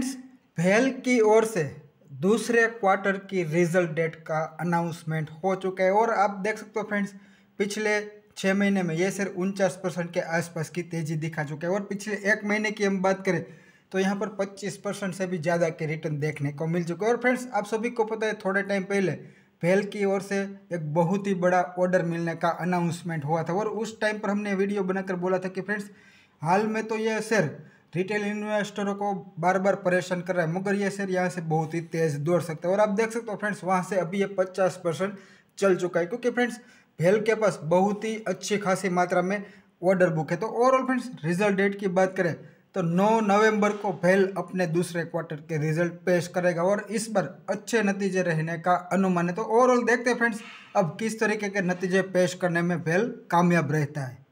friends भेल की ओर से दूसरे क्वार्टर की रिजल्ट डेट का अनाउंसमेंट हो चुका है और आप देख सकते हो फ्रेंड्स पिछले छः महीने में ये सिर्फ उनचास परसेंट के आसपास की तेज़ी दिखा चुका है और पिछले एक महीने की हम बात करें तो यहाँ पर 25 परसेंट से भी ज़्यादा के रिटर्न देखने को मिल चुके हैं और फ्रेंड्स आप सभी को पता है थोड़े टाइम पहले भेल की ओर से एक बहुत ही बड़ा ऑर्डर मिलने का अनाउंसमेंट हुआ था और उस टाइम पर हमने वीडियो बनाकर बोला था कि फ्रेंड्स हाल में तो यह सिर्फ रिटेल इन्वेस्टरों को बार बार परेशान कर रहा है मगर ये शेयर यहाँ से बहुत ही तेज़ दौड़ सकता है और आप देख सकते हो फ्रेंड्स वहाँ से अभी ये पचास परसेंट चल चुका है क्योंकि फ्रेंड्स भेल के पास बहुत ही अच्छी खासी मात्रा में ऑर्डर बुक है तो ओवरऑल फ्रेंड्स रिजल्ट डेट की बात करें तो 9 नवंबर को भेल अपने दूसरे क्वार्टर के रिजल्ट पेश करेगा और इस बार अच्छे नतीजे रहने का अनुमान है तो ओवरऑल देखते हैं फ्रेंड्स अब किस तरीके के नतीजे पेश करने में भेल कामयाब रहता है